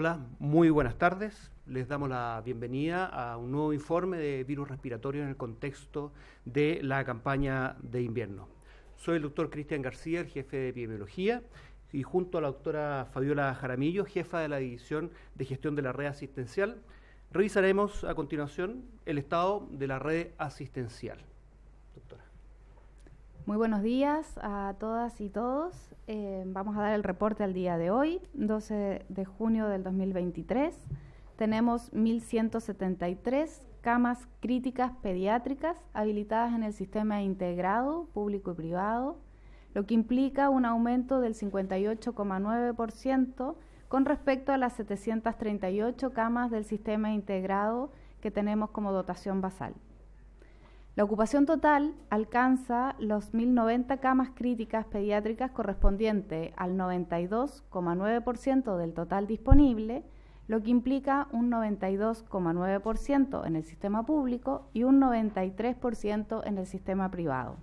Hola, muy buenas tardes. Les damos la bienvenida a un nuevo informe de virus respiratorio en el contexto de la campaña de invierno. Soy el doctor Cristian García, el jefe de epidemiología, y junto a la doctora Fabiola Jaramillo, jefa de la División de Gestión de la Red Asistencial, revisaremos a continuación el estado de la red asistencial. Doctora. Muy buenos días a todas y todos. Eh, vamos a dar el reporte al día de hoy, 12 de junio del 2023. Tenemos 1.173 camas críticas pediátricas habilitadas en el sistema integrado público y privado, lo que implica un aumento del 58,9% con respecto a las 738 camas del sistema integrado que tenemos como dotación basal. La ocupación total alcanza los 1.090 camas críticas pediátricas correspondientes al 92,9% del total disponible, lo que implica un 92,9% en el sistema público y un 93% en el sistema privado.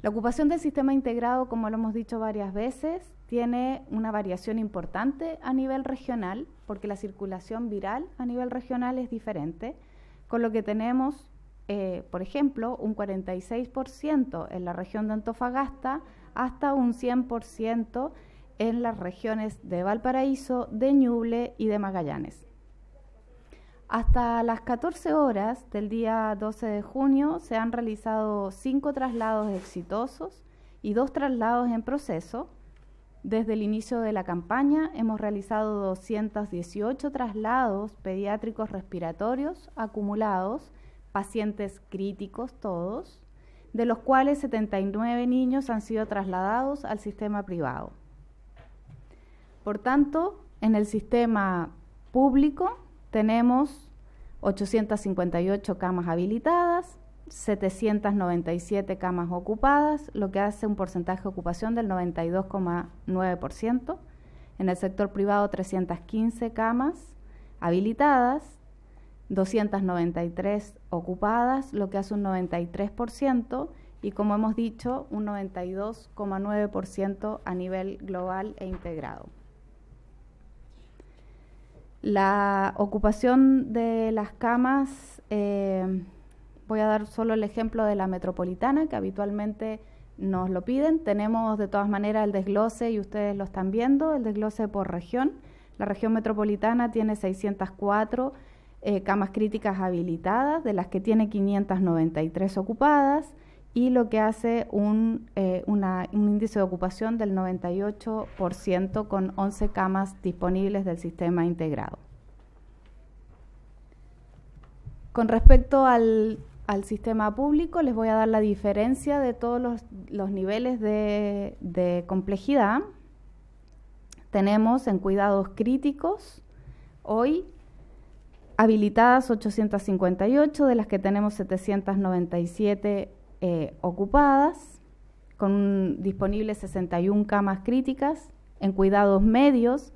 La ocupación del sistema integrado, como lo hemos dicho varias veces, tiene una variación importante a nivel regional, porque la circulación viral a nivel regional es diferente, con lo que tenemos eh, por ejemplo, un 46% en la región de Antofagasta hasta un 100% en las regiones de Valparaíso, de Ñuble y de Magallanes. Hasta las 14 horas del día 12 de junio se han realizado cinco traslados exitosos y dos traslados en proceso. Desde el inicio de la campaña hemos realizado 218 traslados pediátricos respiratorios acumulados pacientes críticos todos, de los cuales 79 niños han sido trasladados al sistema privado. Por tanto, en el sistema público tenemos 858 camas habilitadas, 797 camas ocupadas, lo que hace un porcentaje de ocupación del 92,9%. En el sector privado 315 camas habilitadas, 293 ocupadas, lo que hace un 93% y como hemos dicho, un 92,9% a nivel global e integrado. La ocupación de las camas, eh, voy a dar solo el ejemplo de la metropolitana, que habitualmente nos lo piden. Tenemos de todas maneras el desglose y ustedes lo están viendo, el desglose por región. La región metropolitana tiene 604 eh, camas críticas habilitadas, de las que tiene 593 ocupadas, y lo que hace un, eh, índice de ocupación del 98% con 11 camas disponibles del sistema integrado. Con respecto al, sistema público, les voy a dar la diferencia de todos los, niveles de, complejidad. Tenemos en cuidados críticos hoy habilitadas 858, de las que tenemos 797 eh, ocupadas, con disponibles 61 camas críticas. En cuidados medios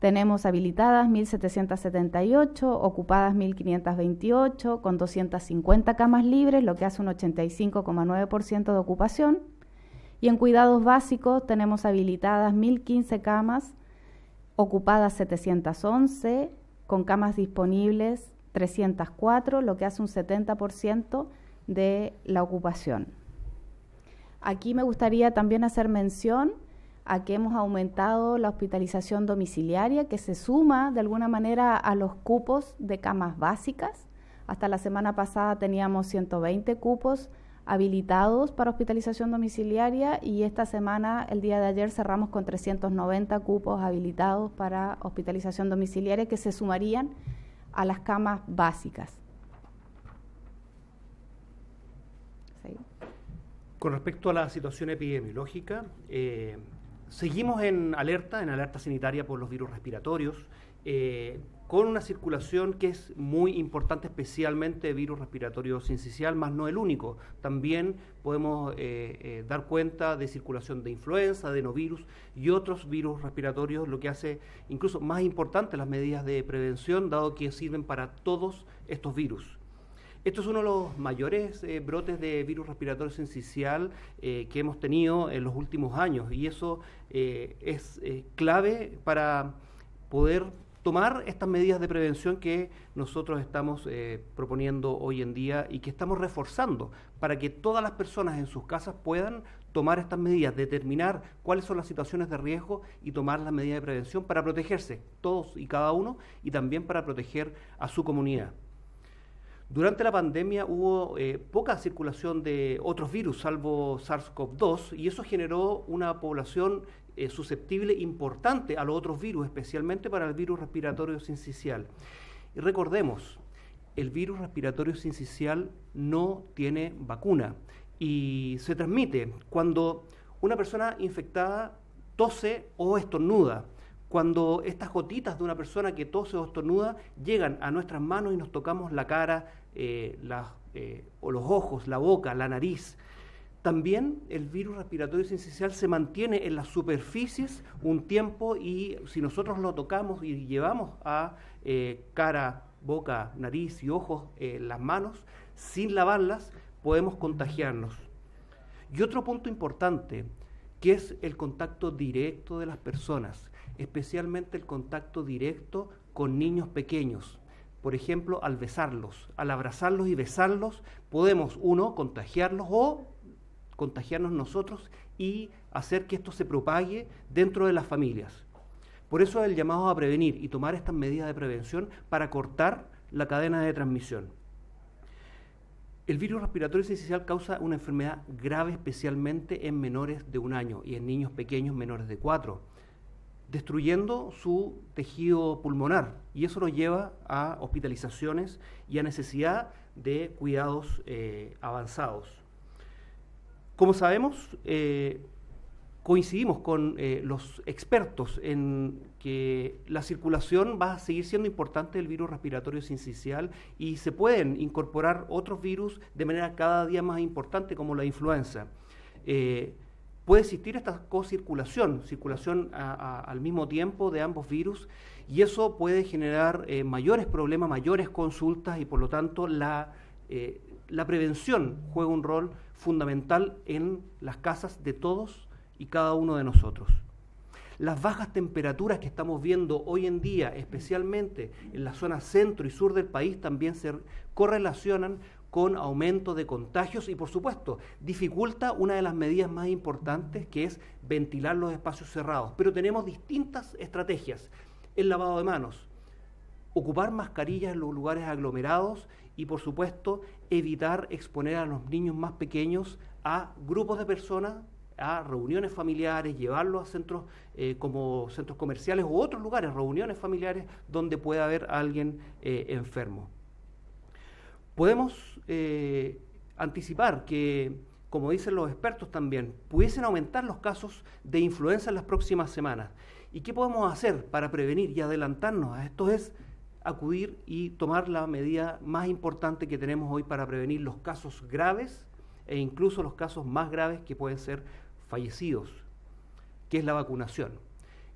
tenemos habilitadas 1.778, ocupadas 1.528, con 250 camas libres, lo que hace un 85,9% de ocupación. Y en cuidados básicos tenemos habilitadas 1.015 camas, ocupadas 711, con camas disponibles 304, lo que hace un 70% de la ocupación. Aquí me gustaría también hacer mención a que hemos aumentado la hospitalización domiciliaria, que se suma de alguna manera a los cupos de camas básicas. Hasta la semana pasada teníamos 120 cupos habilitados para hospitalización domiciliaria y esta semana, el día de ayer, cerramos con 390 cupos habilitados para hospitalización domiciliaria que se sumarían a las camas básicas. Con respecto a la situación epidemiológica, eh, seguimos en alerta, en alerta sanitaria por los virus respiratorios. Eh, con una circulación que es muy importante, especialmente virus respiratorio sincicial, más no el único. También podemos eh, eh, dar cuenta de circulación de influenza, de novirus y otros virus respiratorios, lo que hace incluso más importante las medidas de prevención, dado que sirven para todos estos virus. Esto es uno de los mayores eh, brotes de virus respiratorio sincicial que hemos tenido en los últimos años y eso es clave para poder tomar estas medidas de prevención que nosotros estamos eh, proponiendo hoy en día y que estamos reforzando para que todas las personas en sus casas puedan tomar estas medidas, determinar cuáles son las situaciones de riesgo y tomar las medidas de prevención para protegerse todos y cada uno y también para proteger a su comunidad. Durante la pandemia hubo eh, poca circulación de otros virus, salvo SARS-CoV-2, y eso generó una población susceptible importante a los otros virus, especialmente para el virus respiratorio sincicial. Y recordemos, el virus respiratorio sincicial no tiene vacuna y se transmite cuando una persona infectada tose o estornuda. Cuando estas gotitas de una persona que tose o estornuda llegan a nuestras manos y nos tocamos la cara, eh, eh o los ojos, la boca, la nariz, también el virus respiratorio sincicial se mantiene en las superficies un tiempo y si nosotros lo tocamos y llevamos a eh, cara, boca, nariz y ojos eh, las manos sin lavarlas, podemos contagiarnos. Y otro punto importante, que es el contacto directo de las personas, especialmente el contacto directo con niños pequeños. Por ejemplo, al besarlos, al abrazarlos y besarlos, podemos, uno, contagiarlos o contagiarnos nosotros y hacer que esto se propague dentro de las familias. Por eso el llamado a prevenir y tomar estas medidas de prevención para cortar la cadena de transmisión. El virus respiratorio sincicial causa una enfermedad grave especialmente en menores de un año y en niños pequeños menores de cuatro, destruyendo su tejido pulmonar y eso nos lleva a hospitalizaciones y a necesidad de cuidados eh, avanzados. Como sabemos, eh, coincidimos con eh, los expertos en que la circulación va a seguir siendo importante del virus respiratorio sincicial y se pueden incorporar otros virus de manera cada día más importante como la influenza. Eh, puede existir esta co circulación circulación al mismo tiempo de ambos virus y eso puede generar mayores problemas, mayores consultas y por lo tanto la, la prevención juega un rol fundamental en las casas de todos y cada uno de nosotros. Las bajas temperaturas que estamos viendo hoy en día, especialmente en la zona centro y sur del país, también se correlacionan con aumento de contagios y, por supuesto, dificulta una de las medidas más importantes que es ventilar los espacios cerrados. Pero tenemos distintas estrategias. El lavado de manos, ocupar mascarillas en los lugares aglomerados y, por supuesto, evitar exponer a los niños más pequeños a grupos de personas, a reuniones familiares, llevarlos a centros eh, como centros comerciales u otros lugares, reuniones familiares donde pueda haber alguien eh, enfermo. Podemos eh, anticipar que, como dicen los expertos también, pudiesen aumentar los casos de influenza en las próximas semanas. ¿Y qué podemos hacer para prevenir y adelantarnos a esto? Es acudir y tomar la medida más importante que tenemos hoy para prevenir los casos graves e incluso los casos más graves que pueden ser fallecidos, que es la vacunación.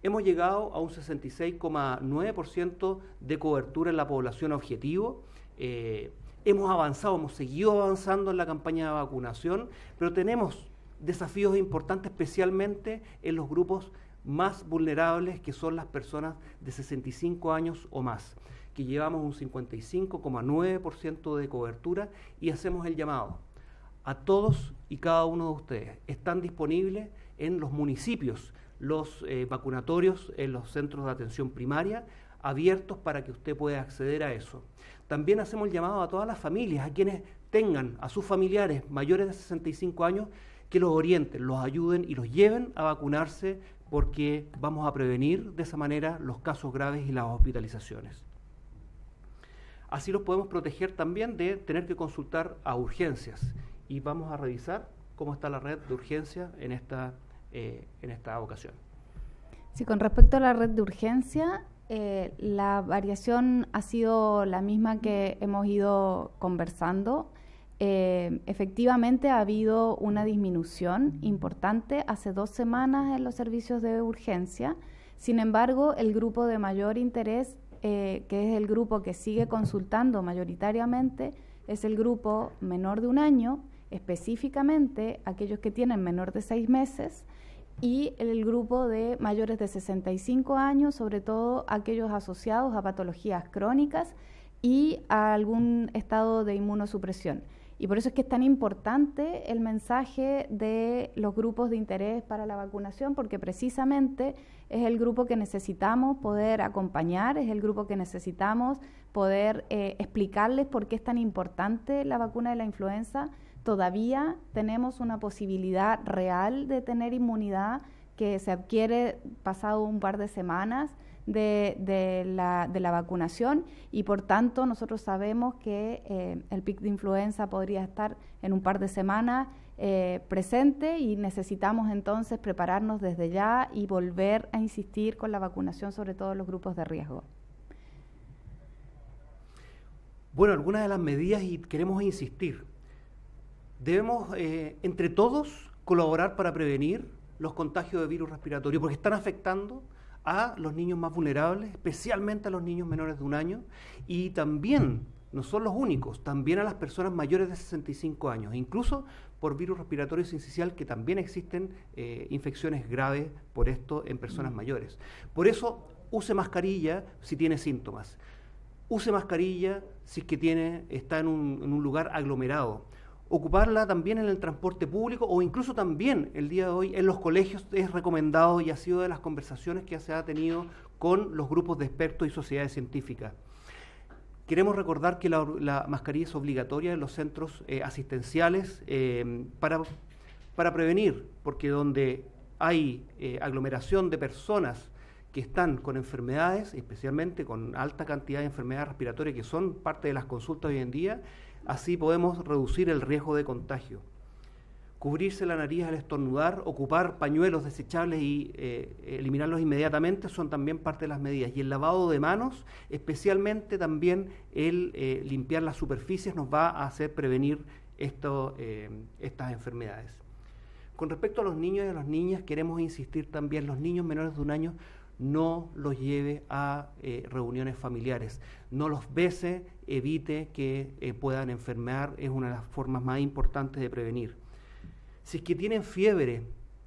Hemos llegado a un 66,9% de cobertura en la población objetivo. Eh, hemos avanzado, hemos seguido avanzando en la campaña de vacunación, pero tenemos desafíos importantes, especialmente en los grupos más vulnerables que son las personas de 65 años o más, que llevamos un 55,9% de cobertura y hacemos el llamado a todos y cada uno de ustedes. Están disponibles en los municipios los eh, vacunatorios en los centros de atención primaria abiertos para que usted pueda acceder a eso. También hacemos el llamado a todas las familias, a quienes tengan a sus familiares mayores de 65 años, que los orienten, los ayuden y los lleven a vacunarse porque vamos a prevenir de esa manera los casos graves y las hospitalizaciones. Así los podemos proteger también de tener que consultar a urgencias y vamos a revisar cómo está la red de urgencia eh, en esta, ocasión. Sí, con respecto a la red de urgencia, eh, la variación ha sido la misma que hemos ido conversando. Eh, efectivamente ha habido una disminución importante hace dos semanas en los servicios de urgencia. Sin embargo, el grupo de mayor interés, eh, que es el grupo que sigue consultando mayoritariamente, es el grupo menor de un año, específicamente aquellos que tienen menor de seis meses, y el grupo de mayores de 65 años, sobre todo aquellos asociados a patologías crónicas y a algún estado de inmunosupresión. Y por eso es que es tan importante el mensaje de los grupos de interés para la vacunación, porque precisamente es el grupo que necesitamos poder acompañar, es el grupo que necesitamos poder eh, explicarles por qué es tan importante la vacuna de la influenza. Todavía tenemos una posibilidad real de tener inmunidad que se adquiere pasado un par de semanas de, la, vacunación y por tanto nosotros sabemos que eh, el pic de influenza podría estar en un par de semanas eh, presente y necesitamos entonces prepararnos desde ya y volver a insistir con la vacunación, sobre todo los grupos de riesgo. Bueno, algunas de las medidas y queremos insistir. Debemos eh, entre todos colaborar para prevenir los contagios de virus respiratorio porque están afectando a los niños más vulnerables, especialmente a los niños menores de un año, y también, no son los únicos, también a las personas mayores de 65 años, incluso por virus respiratorio sincicial, que también existen eh, infecciones graves por esto en personas mayores. Por eso, use mascarilla si tiene síntomas. Use mascarilla si es que tiene, está en un lugar aglomerado ocuparla también en el transporte público o incluso también el día de hoy en los colegios es recomendado y ha sido de las conversaciones que se ha tenido con los grupos de expertos y sociedades científicas. Queremos recordar que la, mascarilla es obligatoria en los centros eh, asistenciales eh, para, para prevenir, porque donde hay eh, aglomeración de personas que están con enfermedades, especialmente con alta cantidad de enfermedades respiratorias que son parte de las consultas hoy en día, Así podemos reducir el riesgo de contagio. Cubrirse la nariz al estornudar, ocupar pañuelos desechables y eh, eliminarlos inmediatamente son también parte de las medidas. Y el lavado de manos, especialmente también el eh, limpiar las superficies, nos va a hacer prevenir eh, estas enfermedades. Con respecto a los niños y a las niñas, queremos insistir también, los niños menores de un año no los lleve a eh, reuniones familiares, no los bese, evite que eh, puedan enfermar, es una de las formas más importantes de prevenir. Si es que tienen fiebre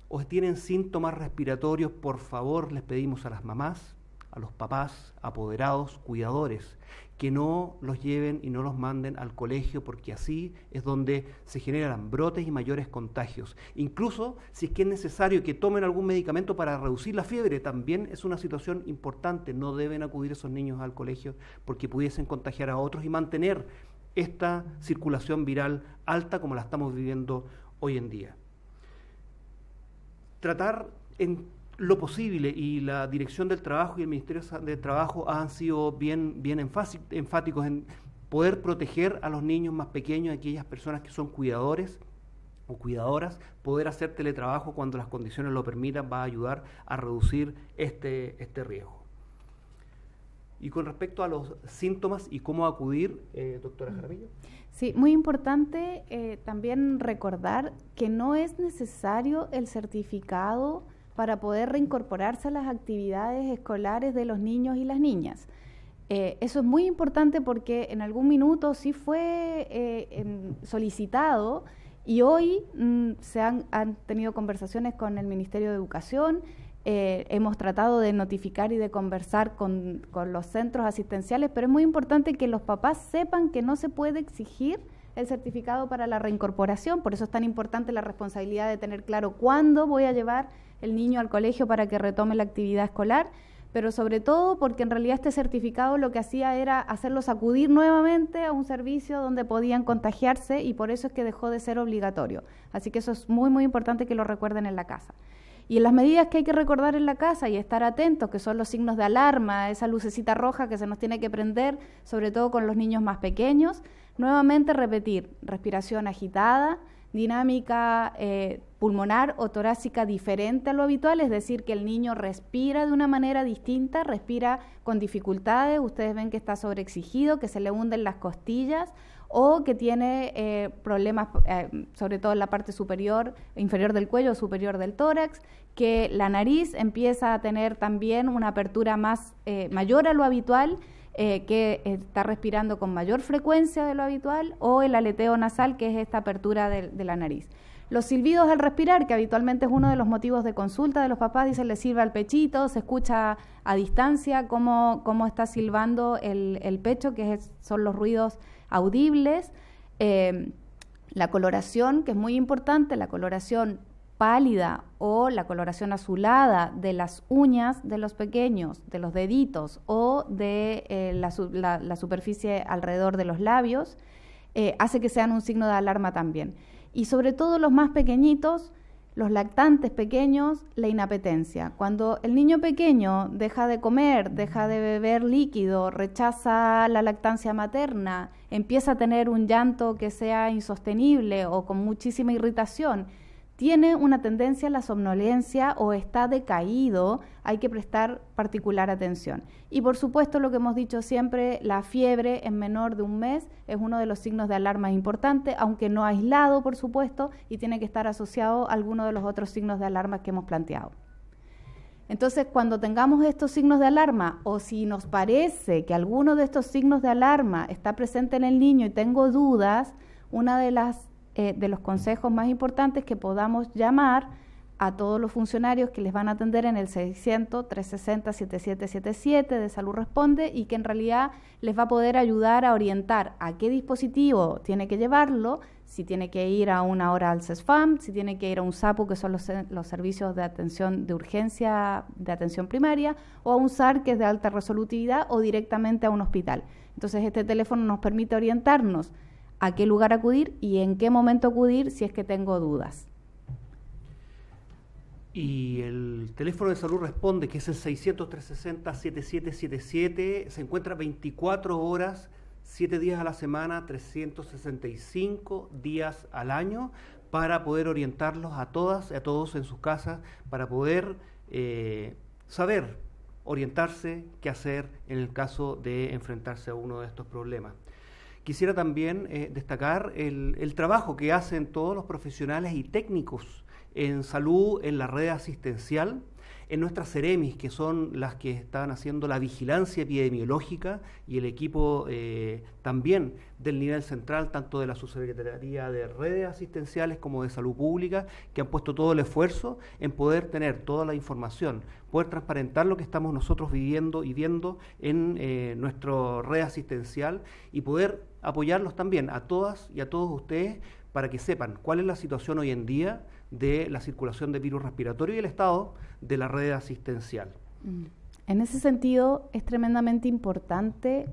o tienen síntomas respiratorios, por favor les pedimos a las mamás a los papás, apoderados, cuidadores, que no los lleven y no los manden al colegio porque así es donde se generan brotes y mayores contagios. Incluso si es que es necesario que tomen algún medicamento para reducir la fiebre, también es una situación importante. No deben acudir esos niños al colegio porque pudiesen contagiar a otros y mantener esta circulación viral alta como la estamos viviendo hoy en día. Tratar en lo posible y la Dirección del Trabajo y el Ministerio de Trabajo han sido bien, bien enfáticos en poder proteger a los niños más pequeños, aquellas personas que son cuidadores o cuidadoras, poder hacer teletrabajo cuando las condiciones lo permitan va a ayudar a reducir este, este riesgo. Y con respecto a los síntomas y cómo acudir, eh, doctora mm. Jaramillo. Sí, muy importante eh, también recordar que no es necesario el certificado para poder reincorporarse a las actividades escolares de los niños y las niñas. Eh, eso es muy importante porque en algún minuto sí fue eh, solicitado y hoy mm, se han, han, tenido conversaciones con el Ministerio de Educación, eh, hemos tratado de notificar y de conversar con, con los centros asistenciales, pero es muy importante que los papás sepan que no se puede exigir el certificado para la reincorporación, por eso es tan importante la responsabilidad de tener claro cuándo voy a llevar el niño al colegio para que retome la actividad escolar, pero sobre todo porque en realidad este certificado lo que hacía era hacerlos acudir nuevamente a un servicio donde podían contagiarse y por eso es que dejó de ser obligatorio. Así que eso es muy, muy importante que lo recuerden en la casa. Y en las medidas que hay que recordar en la casa y estar atentos, que son los signos de alarma, esa lucecita roja que se nos tiene que prender, sobre todo con los niños más pequeños, nuevamente repetir, respiración agitada, dinámica eh, pulmonar o torácica diferente a lo habitual, es decir, que el niño respira de una manera distinta, respira con dificultades, ustedes ven que está sobreexigido, que se le hunden las costillas o que tiene eh, problemas, eh, sobre todo en la parte superior, inferior del cuello, superior del tórax, que la nariz empieza a tener también una apertura más mayor a lo habitual eh, que está respirando con mayor frecuencia de lo habitual o el aleteo nasal, que es esta apertura de, la nariz. Los silbidos al respirar, que habitualmente es uno de los motivos de consulta de los papás, dicen le sirve al pechito, se escucha a distancia cómo, está silbando el, pecho, que son los ruidos audibles. Eh, la coloración, que es muy importante, la coloración pálida o la coloración azulada de las uñas de los pequeños, de los deditos o de eh, la, superficie alrededor de los labios, eh, hace que sean un signo de alarma también. Y sobre todo los más pequeñitos, los lactantes pequeños, la inapetencia. Cuando el niño pequeño deja de comer, deja de beber líquido, rechaza la lactancia materna, empieza a tener un llanto que sea insostenible o con muchísima irritación, tiene una tendencia a la somnolencia o está decaído, hay que prestar particular atención. Y por supuesto, lo que hemos dicho siempre, la fiebre en menor de un mes es uno de los signos de alarma importante, aunque no aislado, por supuesto, y tiene que estar asociado a alguno de los otros signos de alarma que hemos planteado. Entonces, cuando tengamos estos signos de alarma o si nos parece que alguno de estos signos de alarma está presente en el niño y tengo dudas, una de las eh, de los consejos más importantes que podamos llamar a todos los funcionarios que les van a atender en el 600-360-7777 de Salud Responde y que en realidad les va a poder ayudar a orientar a qué dispositivo tiene que llevarlo, si tiene que ir a una hora al CESFAM, si tiene que ir a un SAPU, que son los, los servicios de atención de urgencia, de atención primaria, o a un SAR, que es de alta resolutividad, o directamente a un hospital. Entonces, este teléfono nos permite orientarnos a qué lugar acudir y en qué momento acudir si es que tengo dudas. Y el teléfono de salud responde, que es el 600-360-7777, se encuentra 24 horas, 7 días a la semana, 365 días al año, para poder orientarlos a todas y a todos en sus casas, para poder eh, saber orientarse qué hacer en el caso de enfrentarse a uno de estos problemas quisiera también eh, destacar el, trabajo que hacen todos los profesionales y técnicos en salud, en la red asistencial, en nuestras CEREMIS, que son las que están haciendo la vigilancia epidemiológica y el equipo eh, también del nivel central, tanto de la Subsecretaría de Redes Asistenciales como de Salud Pública, que han puesto todo el esfuerzo en poder tener toda la información, poder transparentar lo que estamos nosotros viviendo y viendo en eh, nuestra red asistencial y poder apoyarlos también a todas y a todos ustedes para que sepan cuál es la situación hoy en día, de la circulación de virus respiratorio y el estado de la red asistencial. Mm. En ese sentido, es tremendamente importante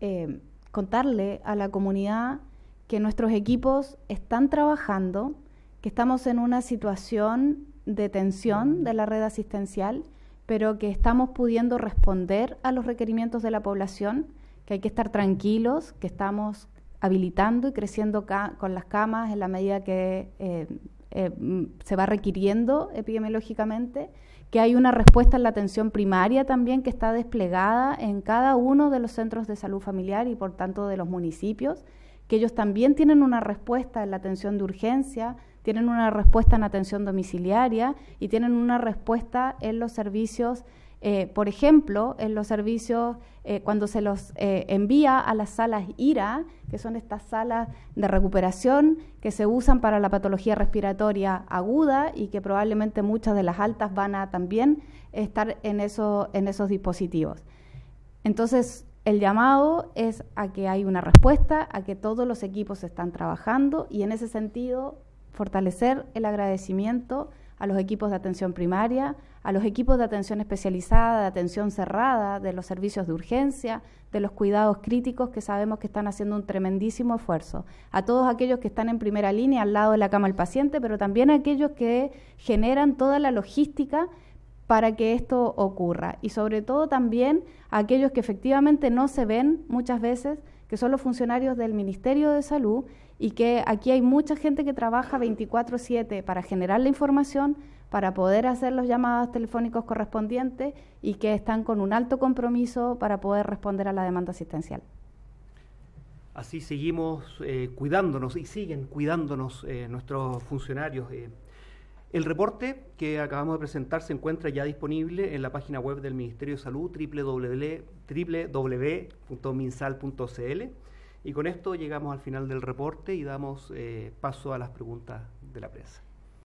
eh, contarle a la comunidad que nuestros equipos están trabajando, que estamos en una situación de tensión de la red asistencial, pero que estamos pudiendo responder a los requerimientos de la población, que hay que estar tranquilos, que estamos habilitando y creciendo con las camas en la medida que eh, eh, mm, se va requiriendo epidemiológicamente, que hay una respuesta en la atención primaria también que está desplegada en cada uno de los centros de salud familiar y por tanto de los municipios, que ellos también tienen una respuesta en la atención de urgencia, tienen una respuesta en atención domiciliaria y tienen una respuesta en los servicios eh, por ejemplo, en los servicios, eh, cuando se los eh, envía a las salas IRA, que son estas salas de recuperación que se usan para la patología respiratoria aguda y que probablemente muchas de las altas van a también estar en, en esos dispositivos. Entonces, el llamado es a que hay una respuesta, a que todos los equipos están trabajando y en ese sentido fortalecer el agradecimiento a los equipos de atención primaria, a los equipos de atención especializada, de atención cerrada, de los servicios de urgencia, de los cuidados críticos que sabemos que están haciendo un tremendísimo esfuerzo, a todos aquellos que están en primera línea al lado de la cama del paciente, pero también a aquellos que generan toda la logística para que esto ocurra. Y sobre todo también aquellos que efectivamente no se ven muchas veces, que son los funcionarios del Ministerio de Salud y que aquí hay mucha gente que trabaja 24/7 para generar la información, para poder hacer los llamados telefónicos correspondientes y que están con un alto compromiso para poder responder a la demanda asistencial. Así seguimos eh, cuidándonos y siguen cuidándonos eh, nuestros funcionarios. Eh, el reporte que acabamos de presentar se encuentra ya disponible en la página web del Ministerio de Salud www.minsal.cl y con esto llegamos al final del reporte y damos eh, paso a las preguntas de la prensa.